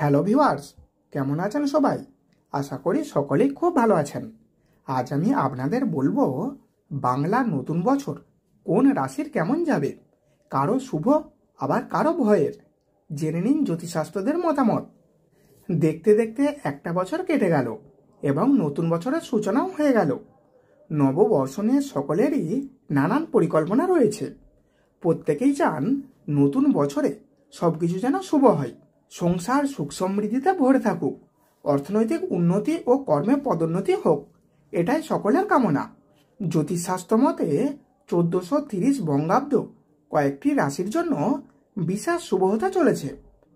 hello viewers কেমন আছেন সবাই আশা করি সকলেই খুব ভালো আছেন আজ আমি আপনাদের বলবো বাংলা নতুন বছর কোন রাশির কেমন যাবে কারো শুভ আবার কারো ভয়ের জেনে নিন জ্যোতিষাস্ত্রদের মতামত দেখতে দেখতে একটা বছর কেটে গেল এবং নতুন বছরের সূচনাও হয়ে গেল নববর্ষ নিয়ে সকলেরই নানান পরিকল্পনা রয়েছে প্রত্যেকেই চান নতুন বছরে সব কিছু যেন শুভ হয় সংসার সুখ সমৃদ্ধিতে ভরে থাকুক অর্থনৈতিক উন্নতি ও কর্মে পদোন্নতি হোক এটাই সকলের কামনা জ্যোতিষশাস্ত্র মতে চোদ্দশো তিরিশ বঙ্গাব্দ কয়েকটি রাশির জন্য বিশাল শুভ হতে চলেছে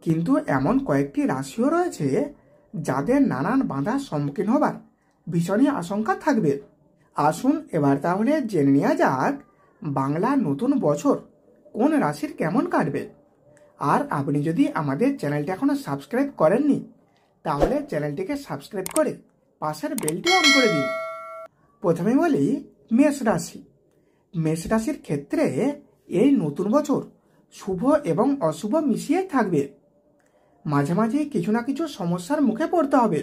কিন্তু এমন কয়েকটি রাশিও রয়েছে যাদের নানান বাঁধার সম্মুখীন হবার ভীষণই আশঙ্কা থাকবে আসুন এবার তাহলে জেনে নেওয়া যাক বাংলা নতুন বছর কোন রাশির কেমন কাটবে আর আপনি যদি আমাদের চ্যানেলটি এখনও সাবস্ক্রাইব করেননি তাহলে চ্যানেলটিকে সাবস্ক্রাইব করে পাশের বেলটি অন করে দিন প্রথমে বলি মেষ রাশি মেষ রাশির ক্ষেত্রে এই নতুন বছর শুভ এবং অশুভ মিশিয়ে থাকবে মাঝে মাঝে কিছু না কিছু সমস্যার মুখে পড়তে হবে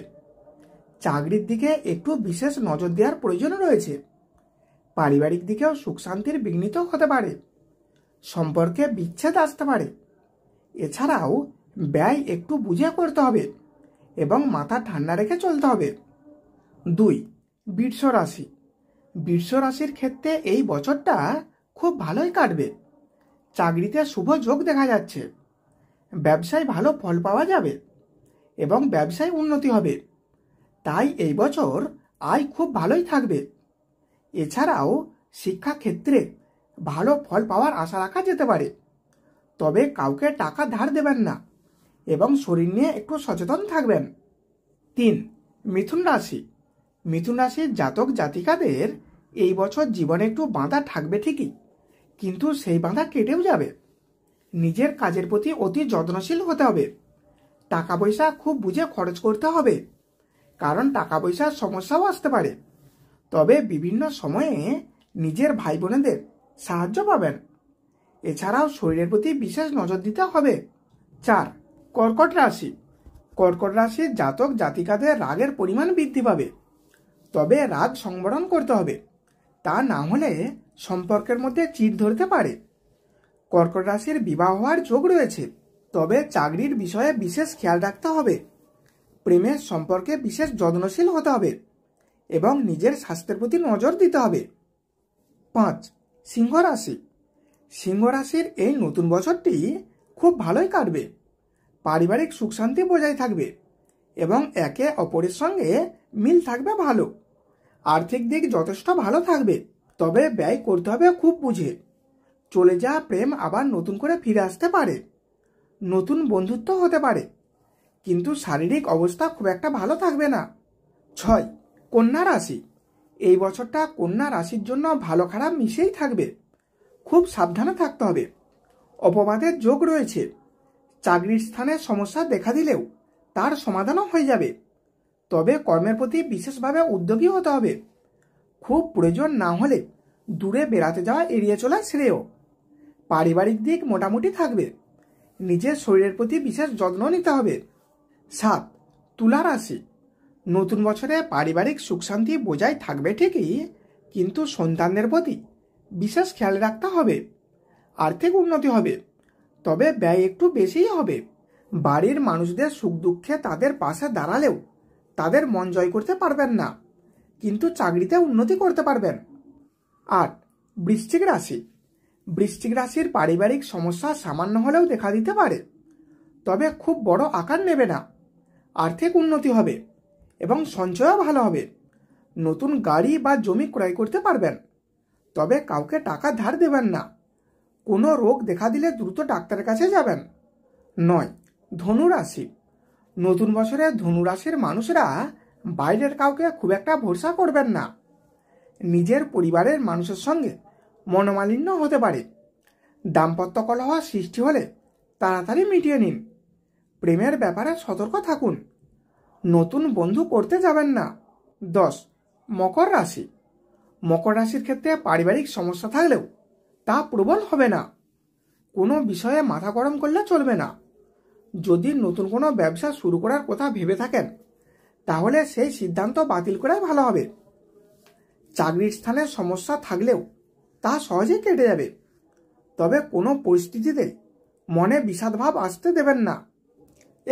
চাকরির দিকে একটু বিশেষ নজর দেওয়ার প্রয়োজন রয়েছে পারিবারিক দিকেও সুখ শান্তির বিঘ্নিত হতে পারে সম্পর্কে বিচ্ছেদ আসতে পারে এছাড়াও ব্যয় একটু বুঝে করতে হবে এবং মাথা ঠান্ডা রেখে চলতে হবে দুই বৃষ রাশি বৃষ রাশির ক্ষেত্রে এই বছরটা খুব ভালোই কাটবে চাকরিতে শুভ যোগ দেখা যাচ্ছে ব্যবসায় ভালো ফল পাওয়া যাবে এবং ব্যবসায় উন্নতি হবে তাই এই বছর আয় খুব ভালোই থাকবে এছাড়াও শিক্ষাক্ষেত্রে ভালো ফল পাওয়ার আশা রাখা যেতে পারে তবে কাউকে টাকা ধার দেবেন না এবং শরীর নিয়ে একটু সচেতন থাকবেন তিন মিথুন রাশি মিথুন রাশির জাতক জাতিকাদের এই বছর জীবনে একটু বাঁধা থাকবে ঠিকই কিন্তু সেই বাঁধা কেটেও যাবে নিজের কাজের প্রতি অতি যত্নশীল হতে হবে টাকা পয়সা খুব বুঝে খরচ করতে হবে কারণ টাকা পয়সার সমস্যাও আসতে পারে তবে বিভিন্ন সময়ে নিজের ভাই বোনেদের সাহায্য পাবেন এছাড়াও শরীরের প্রতি বিশেষ নজর দিতে হবে চার কর্কট রাশি কর্কট রাশির জাতক জাতিকাদের রাগের পরিমাণ বৃদ্ধি পাবে তবে রাগ সংবরণ করতে হবে তা না হলে সম্পর্কের মধ্যে চিট ধরতে পারে কর্কট রাশির বিবাহ হওয়ার যোগ রয়েছে তবে চাকরির বিষয়ে বিশেষ খেয়াল রাখতে হবে প্রেমের সম্পর্কে বিশেষ যত্নশীল হতে হবে এবং নিজের স্বাস্থ্যের প্রতি নজর দিতে হবে পাঁচ সিংহ রাশি সিংহ রাশির এই নতুন বছরটি খুব ভালোই কাটবে পারিবারিক সুখ শান্তি বজায় থাকবে এবং একে অপরের সঙ্গে মিল থাকবে ভালো আর্থিক দিক যথেষ্ট ভালো থাকবে তবে ব্যয় করতে হবে খুব বুঝে চলে যাওয়া প্রেম আবার নতুন করে ফিরে আসতে পারে নতুন বন্ধুত্ব হতে পারে কিন্তু শারীরিক অবস্থা খুব একটা ভালো থাকবে না ছয় কন্যা রাশি এই বছরটা কন্যা রাশির জন্য ভালো খারাপ মিশেই থাকবে খুব সাবধানে থাকতে হবে অপবাদের যোগ রয়েছে চাকরির স্থানে সমস্যা দেখা দিলেও তার সমাধানও হয়ে যাবে তবে কর্মের প্রতি বিশেষভাবে উদ্যোগী হতে হবে খুব প্রয়োজন না হলে দূরে বেড়াতে যাওয়া এড়িয়ে চলা শ্রেয় পারিবারিক দিক মোটামুটি থাকবে নিজের শরীরের প্রতি বিশেষ যত্ন নিতে হবে সাত তুলা রাশি নতুন বছরে পারিবারিক সুখ শান্তি বোঝাই থাকবে ঠিকই কিন্তু সন্তানদের প্রতি বিশেষ খেয়াল রাখতে হবে আর্থিক উন্নতি হবে তবে ব্যয় একটু বেশিই হবে বাড়ির মানুষদের সুখ দুঃখে তাদের পাশে দাঁড়ালেও তাদের মন জয় করতে পারবেন না কিন্তু চাকরিতে উন্নতি করতে পারবেন আট বৃশ্চিক রাশি বৃশ্চিক রাশির পারিবারিক সমস্যা সামান্য হলেও দেখা দিতে পারে তবে খুব বড় আকার নেবে না আর্থিক উন্নতি হবে এবং সঞ্চয়ও ভালো হবে নতুন গাড়ি বা জমি ক্রয় করতে পারবেন তবে কাউকে টাকা ধার দেবেন না কোনো রোগ দেখা দিলে দ্রুত ডাক্তারের কাছে যাবেন নয় ধনুরাশি নতুন বছরে ধনুরাশির মানুষরা বাইরের কাউকে খুব একটা ভরসা করবেন না নিজের পরিবারের মানুষের সঙ্গে মনোমালিন্য হতে পারে দাম্পত্য কলহ সৃষ্টি হলে তাড়াতাড়ি মিটিয়ে নিন প্রেমের ব্যাপারে সতর্ক থাকুন নতুন বন্ধু করতে যাবেন না দশ মকর রাশি মকর রাশির ক্ষেত্রে পারিবারিক সমস্যা থাকলেও তা প্রবল হবে না কোনো বিষয়ে মাথা গরম করলে চলবে না যদি নতুন কোনো ব্যবসা শুরু করার কথা ভেবে থাকেন তাহলে সেই সিদ্ধান্ত বাতিল করাই ভালো হবে চাকরির স্থানে সমস্যা থাকলেও তা সহজে কেটে যাবে তবে কোনো পরিস্থিতিতে মনে বিষাদভাব আসতে দেবেন না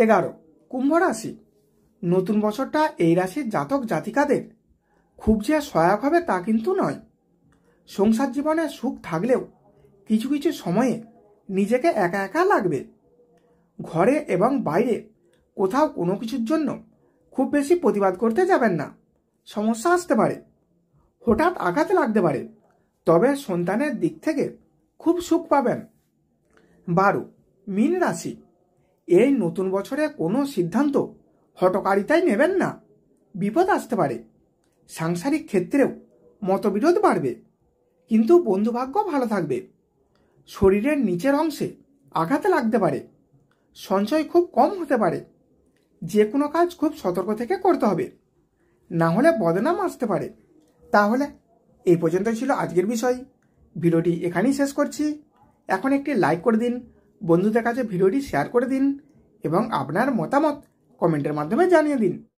এগারো কুম্ভ রাশি নতুন বছরটা এই রাশির জাতক জাতিকাদের খুব যে সহায়ক হবে তা কিন্তু নয় সংসার জীবনে সুখ থাকলেও কিছু কিছু সময়ে নিজেকে একা একা লাগবে ঘরে এবং বাইরে কোথাও কোনো কিছুর জন্য খুব বেশি প্রতিবাদ করতে যাবেন না সমস্যা আসতে পারে হঠাৎ আঘাত লাগতে পারে তবে সন্তানের দিক থেকে খুব সুখ পাবেন বারো মিন রাশি এই নতুন বছরে কোনো সিদ্ধান্ত হটকারিতাই নেবেন না বিপদ আসতে পারে সাংসারিক ক্ষেত্রেও মতবিরোধ বাড়বে কিন্তু বন্ধুভাগ্য ভালো থাকবে শরীরের নিচের অংশে আঘাত লাগতে পারে সঞ্চয় খুব কম হতে পারে যে কোনো কাজ খুব সতর্ক থেকে করতে হবে না হলে বদনাম আসতে পারে তাহলে এই পর্যন্ত ছিল আজকের বিষয় ভিডিওটি এখানেই শেষ করছি এখন একটি লাইক করে দিন বন্ধুদের কাছে ভিডিওটি শেয়ার করে দিন এবং আপনার মতামত কমেন্টের মাধ্যমে জানিয়ে দিন